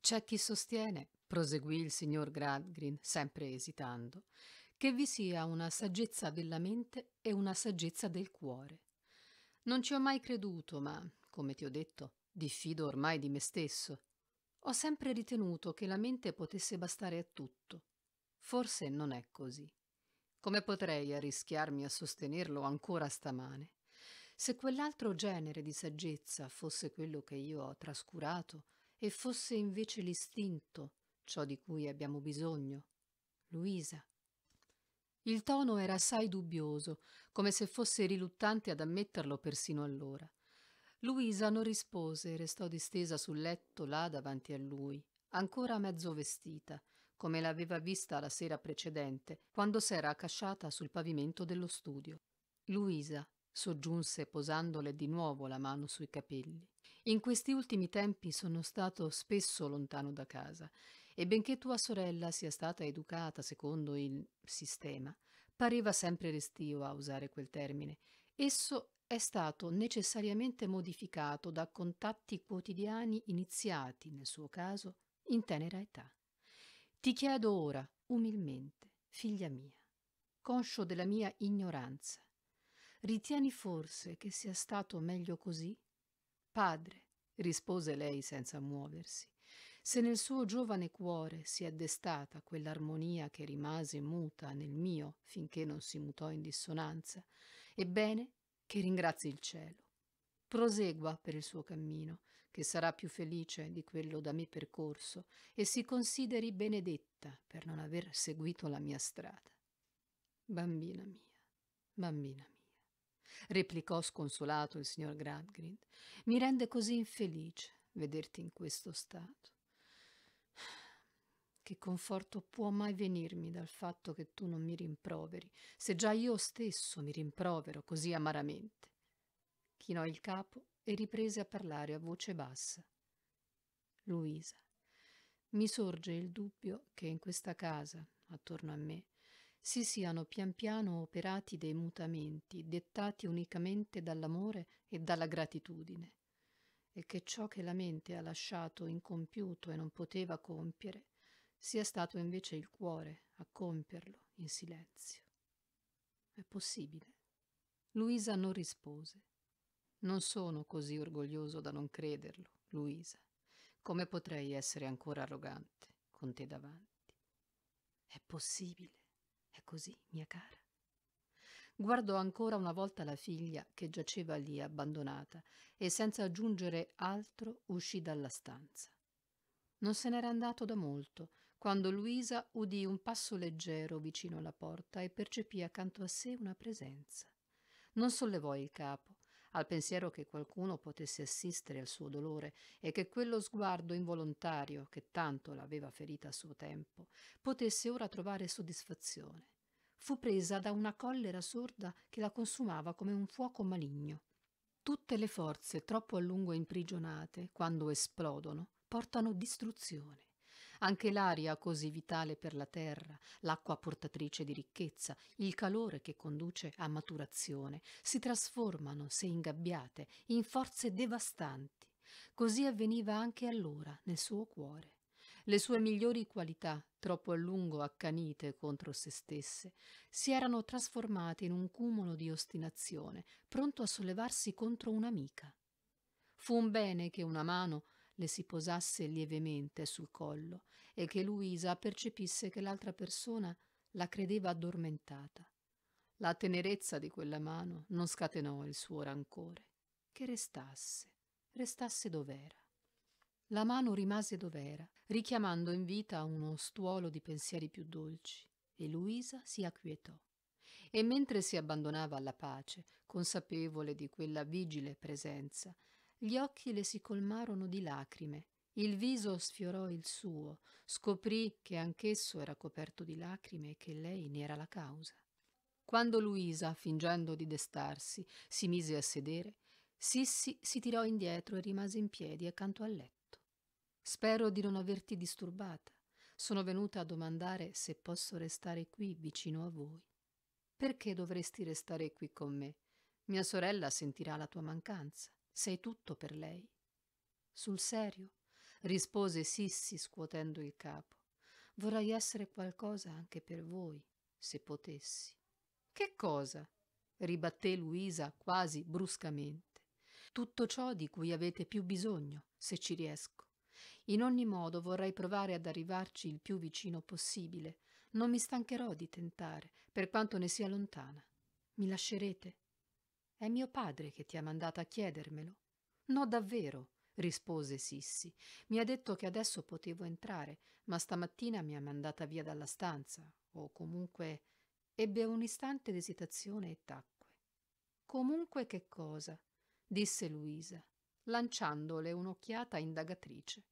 C'è chi sostiene, proseguì il signor Gradgrin, sempre esitando, che vi sia una saggezza della mente e una saggezza del cuore. Non ci ho mai creduto, ma, come ti ho detto, diffido ormai di me stesso. Ho sempre ritenuto che la mente potesse bastare a tutto. Forse non è così. Come potrei arrischiarmi a sostenerlo ancora stamane? Se quell'altro genere di saggezza fosse quello che io ho trascurato, e fosse invece l'istinto ciò di cui abbiamo bisogno. Luisa. Il tono era assai dubbioso, come se fosse riluttante ad ammetterlo persino allora. Luisa non rispose e restò distesa sul letto là davanti a lui, ancora mezzo vestita, come l'aveva vista la sera precedente, quando s'era accasciata sul pavimento dello studio. Luisa soggiunse posandole di nuovo la mano sui capelli. In questi ultimi tempi sono stato spesso lontano da casa e benché tua sorella sia stata educata secondo il sistema, pareva sempre restio a usare quel termine. Esso è stato necessariamente modificato da contatti quotidiani iniziati, nel suo caso, in tenera età. Ti chiedo ora, umilmente, figlia mia, conscio della mia ignoranza, ritieni forse che sia stato meglio così? Padre, rispose lei senza muoversi, se nel suo giovane cuore si è destata quell'armonia che rimase muta nel mio finché non si mutò in dissonanza, ebbene che ringrazi il cielo. Prosegua per il suo cammino, che sarà più felice di quello da me percorso, e si consideri benedetta per non aver seguito la mia strada. Bambina mia, bambina mia replicò sconsolato il signor Gradgrind, mi rende così infelice vederti in questo stato. Che conforto può mai venirmi dal fatto che tu non mi rimproveri, se già io stesso mi rimprovero così amaramente? Chinò il capo e riprese a parlare a voce bassa. Luisa, mi sorge il dubbio che in questa casa, attorno a me, si siano pian piano operati dei mutamenti dettati unicamente dall'amore e dalla gratitudine, e che ciò che la mente ha lasciato incompiuto e non poteva compiere sia stato invece il cuore a compierlo in silenzio. È possibile? Luisa non rispose. Non sono così orgoglioso da non crederlo, Luisa. Come potrei essere ancora arrogante con te davanti? È possibile così, mia cara? Guardò ancora una volta la figlia che giaceva lì abbandonata e senza aggiungere altro uscì dalla stanza. Non se n'era andato da molto quando Luisa udì un passo leggero vicino alla porta e percepì accanto a sé una presenza. Non sollevò il capo, al pensiero che qualcuno potesse assistere al suo dolore e che quello sguardo involontario che tanto l'aveva ferita a suo tempo potesse ora trovare soddisfazione fu presa da una collera sorda che la consumava come un fuoco maligno. Tutte le forze troppo a lungo imprigionate, quando esplodono, portano distruzione. Anche l'aria così vitale per la terra, l'acqua portatrice di ricchezza, il calore che conduce a maturazione, si trasformano, se ingabbiate, in forze devastanti. Così avveniva anche allora nel suo cuore. Le sue migliori qualità, troppo a lungo accanite contro se stesse, si erano trasformate in un cumulo di ostinazione, pronto a sollevarsi contro un'amica. Fu un bene che una mano le si posasse lievemente sul collo e che Luisa percepisse che l'altra persona la credeva addormentata. La tenerezza di quella mano non scatenò il suo rancore. Che restasse, restasse dov'era. La mano rimase dov'era, richiamando in vita uno stuolo di pensieri più dolci, e Luisa si acquietò. E mentre si abbandonava alla pace, consapevole di quella vigile presenza, gli occhi le si colmarono di lacrime, il viso sfiorò il suo, scoprì che anch'esso era coperto di lacrime e che lei ne era la causa. Quando Luisa, fingendo di destarsi, si mise a sedere, Sissi si tirò indietro e rimase in piedi accanto al letto. Spero di non averti disturbata. Sono venuta a domandare se posso restare qui vicino a voi. Perché dovresti restare qui con me? Mia sorella sentirà la tua mancanza. Sei tutto per lei. Sul serio? rispose Sissi scuotendo il capo. Vorrei essere qualcosa anche per voi, se potessi. Che cosa? ribatté Luisa quasi bruscamente. Tutto ciò di cui avete più bisogno, se ci riesco. In ogni modo vorrei provare ad arrivarci il più vicino possibile. Non mi stancherò di tentare, per quanto ne sia lontana. Mi lascerete? È mio padre che ti ha mandato a chiedermelo. No, davvero, rispose Sissi. Mi ha detto che adesso potevo entrare, ma stamattina mi ha mandata via dalla stanza, o comunque... Ebbe un istante d'esitazione e tacque. Comunque che cosa? disse Luisa, lanciandole un'occhiata indagatrice.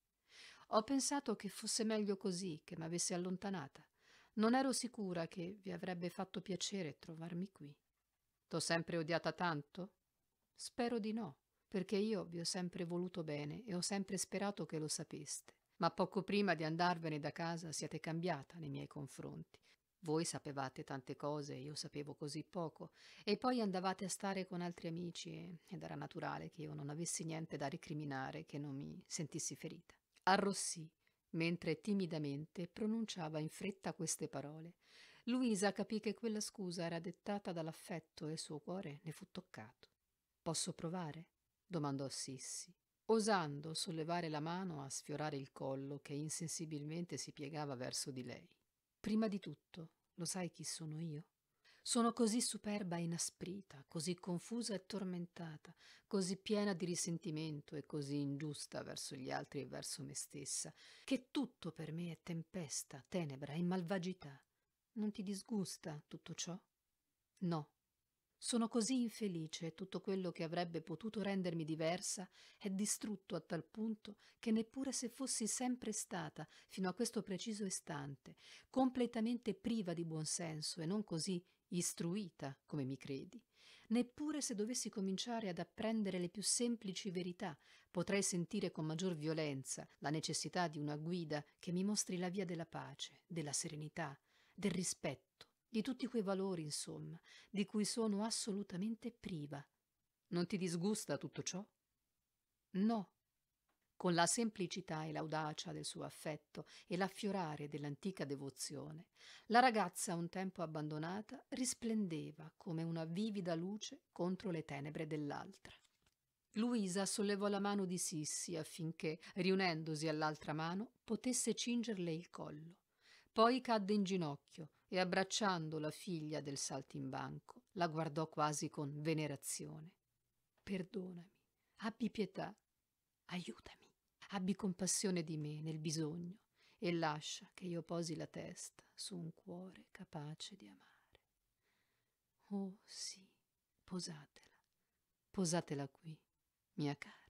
Ho pensato che fosse meglio così, che mi avesse allontanata. Non ero sicura che vi avrebbe fatto piacere trovarmi qui. T'ho sempre odiata tanto? Spero di no, perché io vi ho sempre voluto bene e ho sempre sperato che lo sapeste. Ma poco prima di andarvene da casa siete cambiata nei miei confronti. Voi sapevate tante cose, io sapevo così poco, e poi andavate a stare con altri amici ed era naturale che io non avessi niente da recriminare, che non mi sentissi ferita. Arrossì mentre timidamente pronunciava in fretta queste parole. Luisa capì che quella scusa era dettata dall'affetto e il suo cuore ne fu toccato. Posso provare? domandò Sissi, osando sollevare la mano a sfiorare il collo che insensibilmente si piegava verso di lei. Prima di tutto, lo sai chi sono io? Sono così superba e inasprita, così confusa e tormentata, così piena di risentimento e così ingiusta verso gli altri e verso me stessa, che tutto per me è tempesta, tenebra e malvagità. Non ti disgusta tutto ciò? No. Sono così infelice e tutto quello che avrebbe potuto rendermi diversa è distrutto a tal punto che neppure se fossi sempre stata, fino a questo preciso istante, completamente priva di buonsenso e non così istruita come mi credi, Neppure se dovessi cominciare ad apprendere le più semplici verità, potrei sentire con maggior violenza la necessità di una guida che mi mostri la via della pace, della serenità, del rispetto, di tutti quei valori, insomma, di cui sono assolutamente priva. Non ti disgusta tutto ciò? No, con la semplicità e l'audacia del suo affetto e l'affiorare dell'antica devozione, la ragazza un tempo abbandonata risplendeva come una vivida luce contro le tenebre dell'altra. Luisa sollevò la mano di Sissi affinché, riunendosi all'altra mano, potesse cingerle il collo. Poi cadde in ginocchio e, abbracciando la figlia del saltimbanco, la guardò quasi con venerazione. Perdonami, abbi pietà, aiutami. Abbi compassione di me nel bisogno e lascia che io posi la testa su un cuore capace di amare. Oh sì, posatela, posatela qui, mia cara.